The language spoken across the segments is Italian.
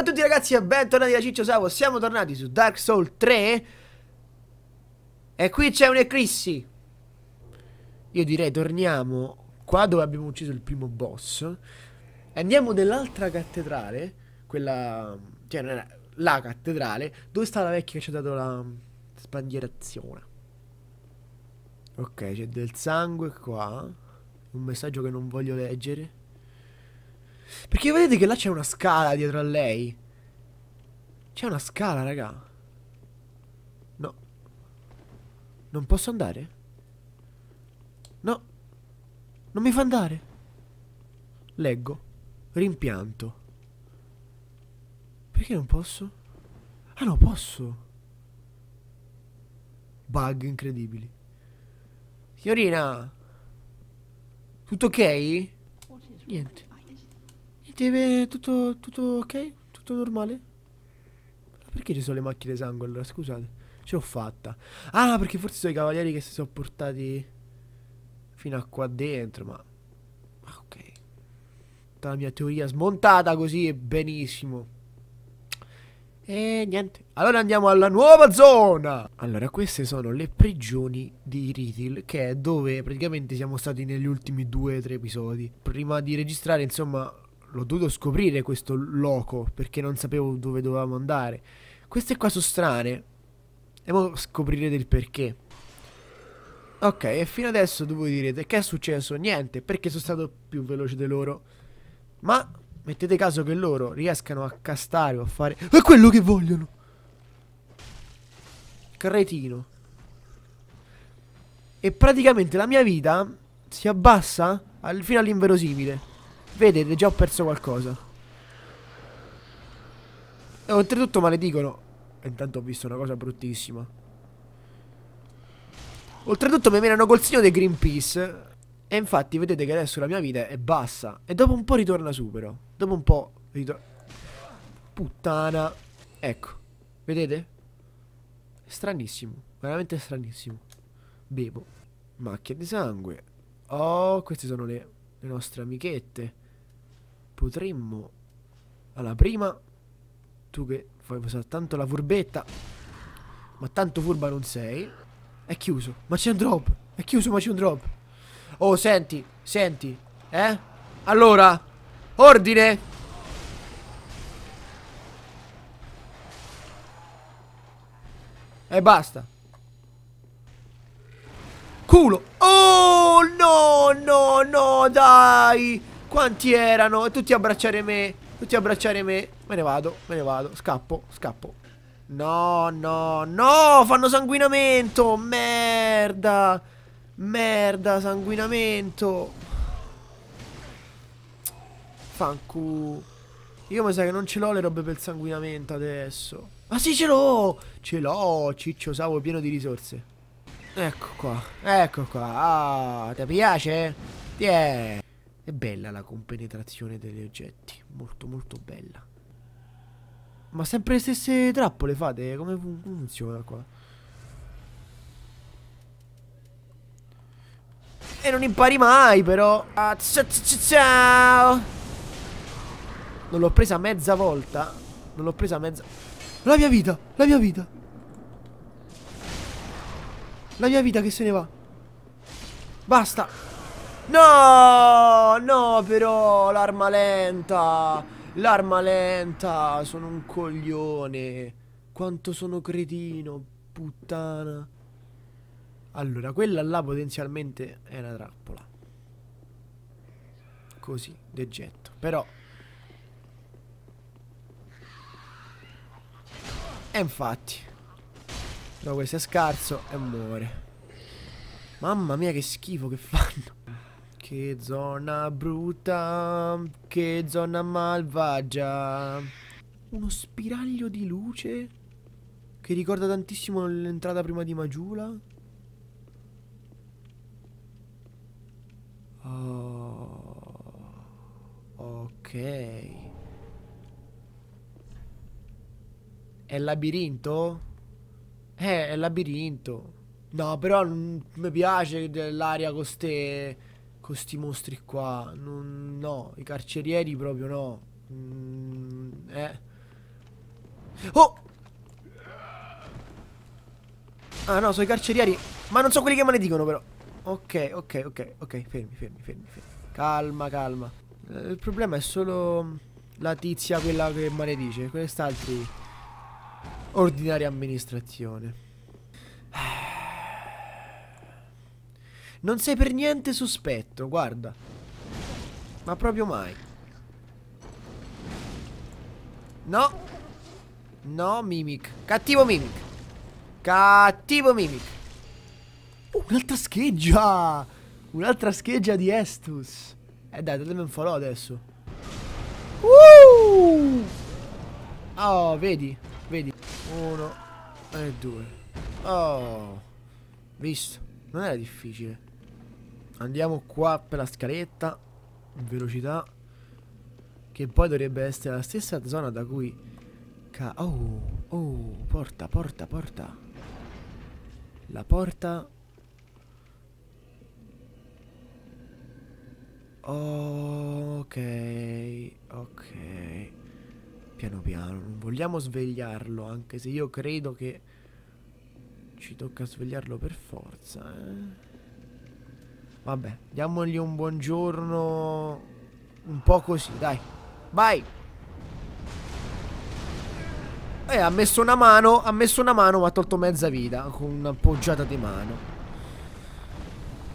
Salve a tutti ragazzi e bentornati da Ciccio Savo, siamo tornati su Dark Souls 3 E qui c'è un'eclissi Io direi torniamo qua dove abbiamo ucciso il primo boss andiamo nell'altra cattedrale Quella... cioè non era la cattedrale Dove sta la vecchia che ci ha dato la sbandierazione Ok, c'è del sangue qua Un messaggio che non voglio leggere perché vedete che là c'è una scala dietro a lei. C'è una scala, raga. No. Non posso andare? No. Non mi fa andare. Leggo. Rimpianto. Perché non posso? Ah no, posso. Bug incredibili. Signorina. Tutto ok? Niente. Deve tutto, tutto ok? Tutto normale? Perché ci sono le macchine sangue allora? Scusate, ce l'ho fatta. Ah, perché forse sono i cavalieri che si sono portati fino a qua dentro, ma... ma ok. Tutta la mia teoria smontata così e benissimo. E niente. Allora andiamo alla nuova zona. Allora, queste sono le prigioni di Rithil, che è dove praticamente siamo stati negli ultimi due o tre episodi. Prima di registrare, insomma, l'ho dovuto scoprire questo loco perché non sapevo dove dovevamo andare. Queste qua sono strane. E ora scoprirete il perché. Ok, e fino adesso devo direte che è successo? Niente, perché sono stato più veloce di loro. Ma mettete caso che loro riescano a castare o a fare... È quello che vogliono! Cretino. E praticamente la mia vita si abbassa al, fino all'inverosimile. Vedete, già ho perso qualcosa. E eh, oltretutto maledicono. E eh, intanto ho visto una cosa bruttissima. Oltretutto mi menano col segno dei Greenpeace. E infatti vedete che adesso la mia vita è bassa. E dopo un po' ritorna su però. Dopo un po' ritorna... Puttana. Ecco. Vedete? Stranissimo. Veramente stranissimo. Bevo. Macchia di sangue. Oh, queste sono le, le nostre amichette potremmo... Alla prima, tu che fai soltanto la furbetta, ma tanto furba non sei, è chiuso, ma c'è un drop, è chiuso ma c'è un drop. Oh, senti, senti, eh? Allora, ordine! E basta. Culo. Oh, no, no, no, dai. Quanti erano? E tutti abbracciare me. Tutti abbracciare me. Me ne vado, me ne vado. Scappo, scappo. No, no, no, fanno sanguinamento. Merda. Merda, sanguinamento. Fancu. Io mi sa che non ce l'ho le robe per il sanguinamento adesso. Ma sì, ce l'ho! Ce l'ho, ciccio savo pieno di risorse. Ecco qua, ecco qua. Ah, ti piace? Tiè. Yeah. È bella la compenetrazione degli oggetti, molto molto bella. Ma sempre le stesse trappole fate? Come funziona qua? E non impari mai però! Ah, ciao! Non l'ho presa mezza volta. Non l'ho presa mezza... La mia vita! La mia vita! La mia vita che se ne va! Basta! No, no però, l'arma lenta. L'arma lenta, sono un coglione. Quanto sono cretino, puttana. Allora, quella là potenzialmente è una trappola. Così, degetto. Però... E infatti... Però questo è scarso e muore. Mamma mia che schifo che fanno. Che zona brutta, che zona malvagia. Uno spiraglio di luce che ricorda tantissimo l'entrata prima di Magiula. Oh, ok. È labirinto? Eh, è labirinto. No, però non mi piace l'aria con queste con sti mostri qua. Non, no, i carcerieri proprio no. Mm, eh. Oh! Ah no, sono i carcerieri. Ma non so quelli che me ne dicono però. Ok, ok, ok, ok, fermi, fermi, fermi. fermi. Calma, calma. Eh, il problema è solo la tizia, quella che maledice. Quest'altri... Ordinaria amministrazione. Non sei per niente sospetto, guarda. Ma proprio mai. No. No, Mimic. Cattivo Mimic. Cattivo Mimic. Uh, un'altra scheggia. Un'altra scheggia di Estus. Eh dai, datemi un follow adesso. Uh! Oh, vedi. Vedi. Uno e due. Oh. Visto. Non era difficile. Andiamo qua per la scaletta. Velocità. Che poi dovrebbe essere la stessa zona da cui... Ca oh, oh, porta, porta, porta. La porta... Ok, ok. Piano piano, non vogliamo svegliarlo, anche se io credo che ci tocca svegliarlo per forza, eh. Vabbè, diamogli un buongiorno. Un po' così, dai. Vai! Eh, ha messo una mano, ha messo una mano, ma ha tolto mezza vita con una poggiata di mano.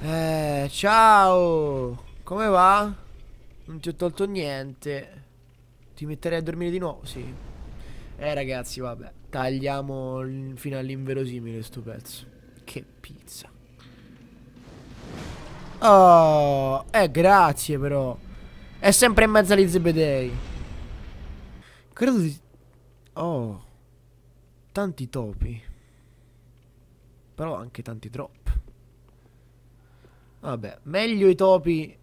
Eh, ciao! Come va? Non ti ho tolto niente. Ti metterei a dormire di nuovo? Sì. Eh, ragazzi, vabbè. Tagliamo fino all'inverosimile sto pezzo. Che pizza. Oh, eh, grazie però. È sempre in mezzo agli zebedei. Credo di... Oh. Tanti topi. Però anche tanti drop. Vabbè, meglio i topi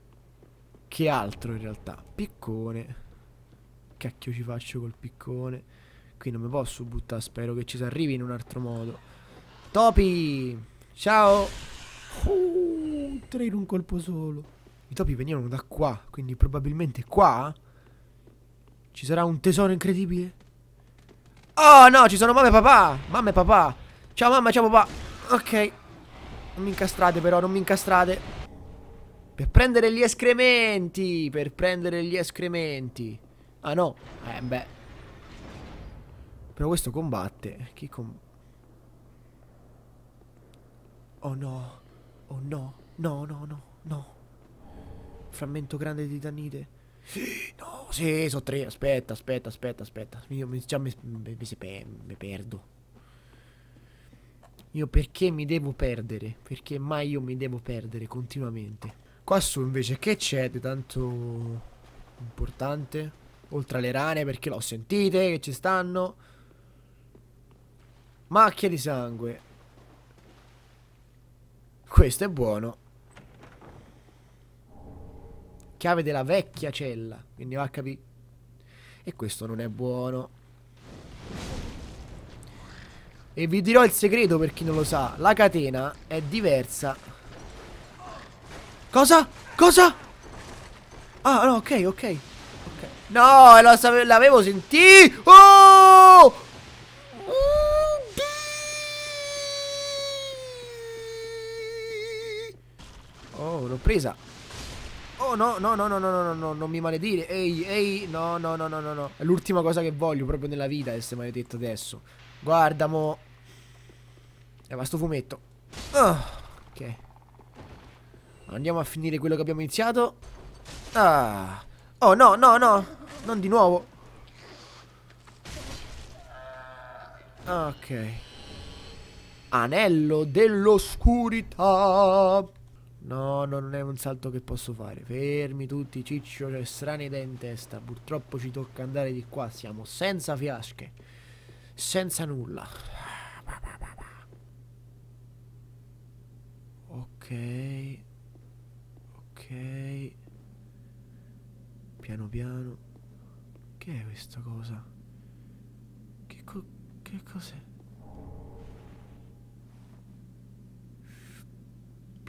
che altro in realtà. Piccone. Cacchio ci faccio col piccone. Qui non mi posso buttare, spero che ci si arrivi in un altro modo. Topi! Ciao! Uh tre in un colpo solo. I topi venivano da qua, quindi probabilmente qua ci sarà un tesoro incredibile. Oh no, ci sono mamma e papà! Mamma e papà! Ciao mamma, ciao papà! Ok. Non mi incastrate però, non mi incastrate. Per prendere gli escrementi! Per prendere gli escrementi. Ah no, eh beh. Però questo combatte. Chi combatte? Oh no. Oh no. No, no, no, no. Frammento grande di titanite. Sì, no, sì, sono tre. Aspetta, aspetta, aspetta, aspetta. Io mi, già mi, mi, mi, mi perdo. Io perché mi devo perdere? Perché mai io mi devo perdere continuamente? Qua su invece che c'è di tanto importante? Oltre alle rane perché l'ho sentite che ci stanno. Macchia di sangue. Questo è buono. chiave della vecchia cella, quindi va a capire. E questo non è buono. E vi dirò il segreto per chi non lo sa. La catena è diversa. Cosa? Cosa? Ah, no, ok, ok. okay. No, l'avevo sentito. Oh! Oh, l'ho presa. Oh no, no, no, no, no, no, no, non mi maledire. Ehi, ehi, no, no, no, no, no, no. È l'ultima cosa che voglio proprio nella vita essere maledetto adesso. Guarda, mo. E va sto fumetto. Oh, ok. Andiamo a finire quello che abbiamo iniziato. Ah. Oh, no, no, no. Non di nuovo. Ok. Anello dell'oscurità. No, no, non è un salto che posso fare. Fermi tutti, ciccio, c'è strane idee in testa. Purtroppo ci tocca andare di qua. Siamo senza fiasche. Senza nulla. Ok. Ok. Piano piano. Che è questa cosa? Che, co che cos'è?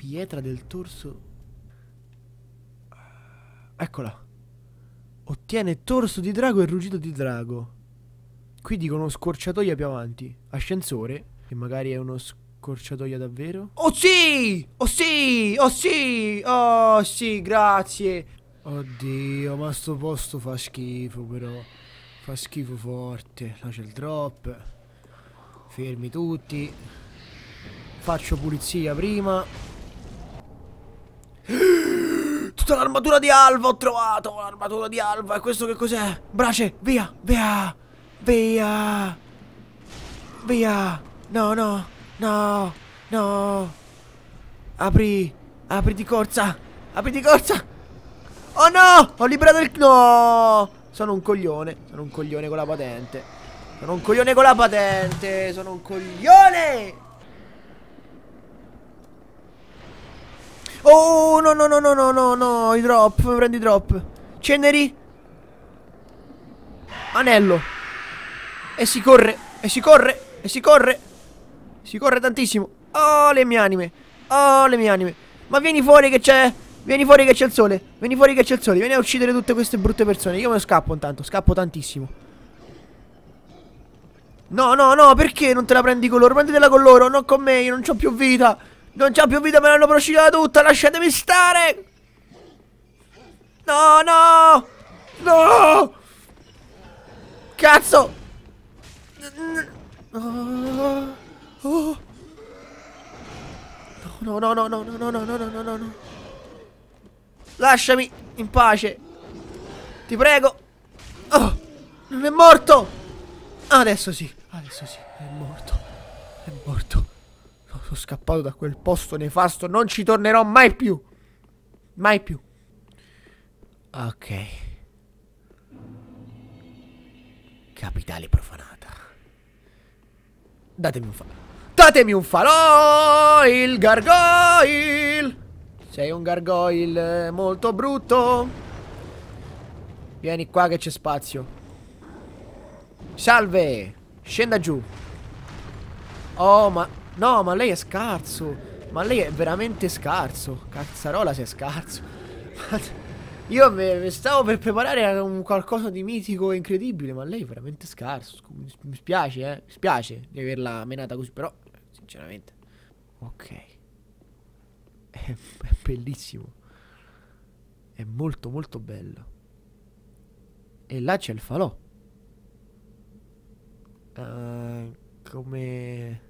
pietra del torso... Eccola. Ottiene torso di drago e ruggito di drago. Qui dicono scorciatoia più avanti. Ascensore, che magari è uno scorciatoia davvero. Oh sì! Oh sì! Oh sì! Oh sì, grazie! Oddio, ma sto posto fa schifo però. Fa schifo forte. Là c'è il drop. Fermi tutti. Faccio pulizia prima. Tutta l'armatura di Alva ho trovato! L'armatura di Alva! E questo che cos'è? Brace, via! Via! Via! Via! No, no! No! No! Apri! Apri di corsa! Apri di corsa! Oh no! Ho liberato il... No! Sono un coglione. Sono un coglione con la patente. Sono un coglione con la patente. Sono un coglione! Oh, no, no, no, no, no, no, no, i drop, prendi i drop. Ceneri. Anello. E si corre, e si corre, e si corre. Si corre tantissimo. Oh, le mie anime. Oh, le mie anime. Ma vieni fuori che c'è... Vieni fuori che c'è il sole. Vieni fuori che c'è il sole. Vieni a uccidere tutte queste brutte persone. Io me ne scappo intanto. Scappo tantissimo. No, no, no. Perché non te la prendi con loro? Prenditela con loro. Non con me. Io non ho più vita. Non c'ho più vita, me l'hanno prosciugata tutta, lasciatemi stare! No, no! No! Cazzo! No, no, no, no, no, no, no, no, no, no, no, no. Lasciami in pace. Ti prego. Oh, non è morto. Adesso sì, adesso sì, è morto. È morto sono scappato da quel posto nefasto, non ci tornerò mai più. Mai più. Ok. Capitale profanata. Datemi un falò. Datemi un falò! Il gargoyle! Sei un gargoyle molto brutto. Vieni qua che c'è spazio. Salve! Scenda giù. Oh, ma... No, ma lei è scarso. Ma lei è veramente scarso. Cazzarola sei scarso. Io mi stavo per preparare un qualcosa di mitico e incredibile, ma lei è veramente scarso. Mi spiace, eh. Mi spiace di averla menata così, però, sinceramente. Ok. È, è bellissimo. È molto, molto bello. E là c'è il falò. Uh, come...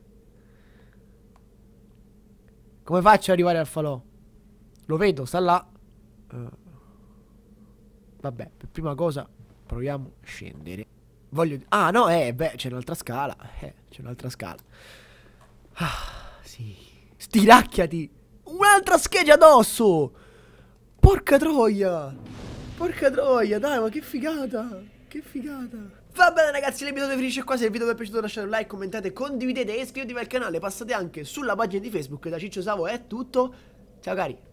Come faccio ad arrivare al falò? Lo vedo, sta là. Uh, vabbè, per prima cosa proviamo a scendere. Voglio... Ah, no, eh, beh, c'è un'altra scala. Eh, c'è un'altra scala. Ah, sì. Stiracchiati! Un'altra scheggia addosso! Porca troia! Porca troia, dai, ma che figata! Che figata! Va bene ragazzi l'episodio finisce qua Se il video vi è piaciuto lasciate un like, commentate, condividete E iscrivetevi al canale Passate anche sulla pagina di Facebook Da Ciccio Savo è tutto Ciao cari